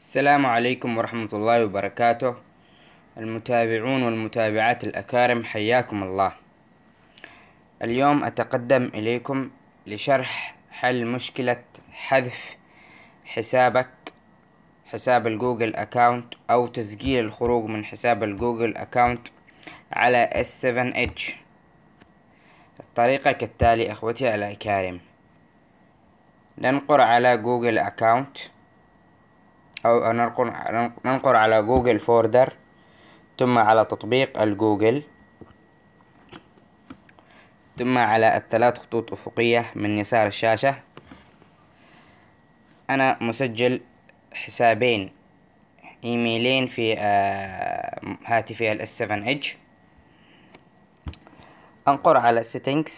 السلام عليكم ورحمة الله وبركاته المتابعون والمتابعات الأكارم حياكم الله اليوم أتقدم إليكم لشرح حل مشكلة حذف حسابك حساب الجوجل أكاونت أو تسجيل الخروج من حساب الجوجل أكاونت على S7H الطريقة كالتالي أخوتي الأكارم ننقر على جوجل أكاونت أو ننقر على جوجل فوردر ثم على تطبيق الجوجل ثم على الثلاث خطوط أفقية من يسار الشاشة أنا مسجل حسابين إيميلين في آه، هاتفي ال 7 اتش أنقر على settings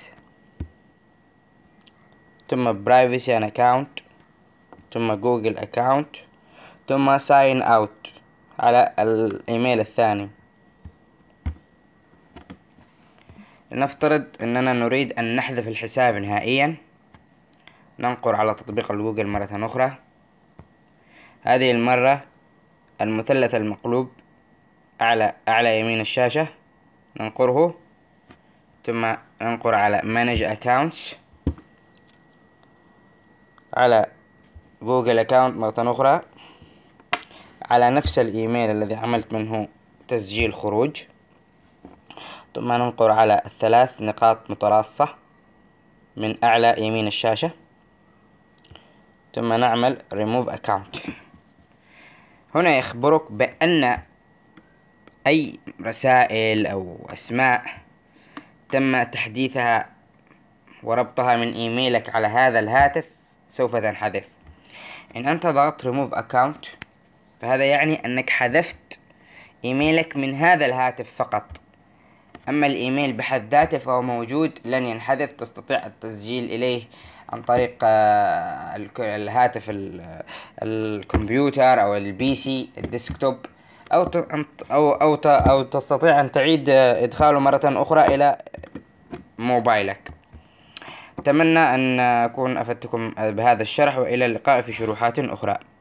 ثم privacy أن account ثم جوجل account ثم ساين اوت على الايميل الثاني لنفترض اننا نريد ان نحذف الحساب نهائيا ننقر على تطبيق الجوجل مرة اخرى هذه المرة المثلث المقلوب اعلى اعلى يمين الشاشة ننقره ثم ننقر على manage accounts على جوجل account مرة اخرى على نفس الإيميل الذي عملت منه تسجيل خروج ثم ننقر على الثلاث نقاط متراصة من أعلى يمين الشاشة ثم نعمل remove account هنا يخبرك بأن أي رسائل أو أسماء تم تحديثها وربطها من إيميلك على هذا الهاتف سوف تنحذف إن أنت ضغط remove account فهذا يعني أنك حذفت إيميلك من هذا الهاتف فقط أما الإيميل بحد ذاته فهو موجود لن ينحذف تستطيع التسجيل إليه عن طريق آه، الهاتف الكمبيوتر أو البي سي الديسكتوب أو أو أو أو تستطيع أن تعيد آه، إدخاله مرة أخرى إلى موبايلك أتمنى أن أكون أفدتكم بهذا الشرح وإلى اللقاء في شروحات أخرى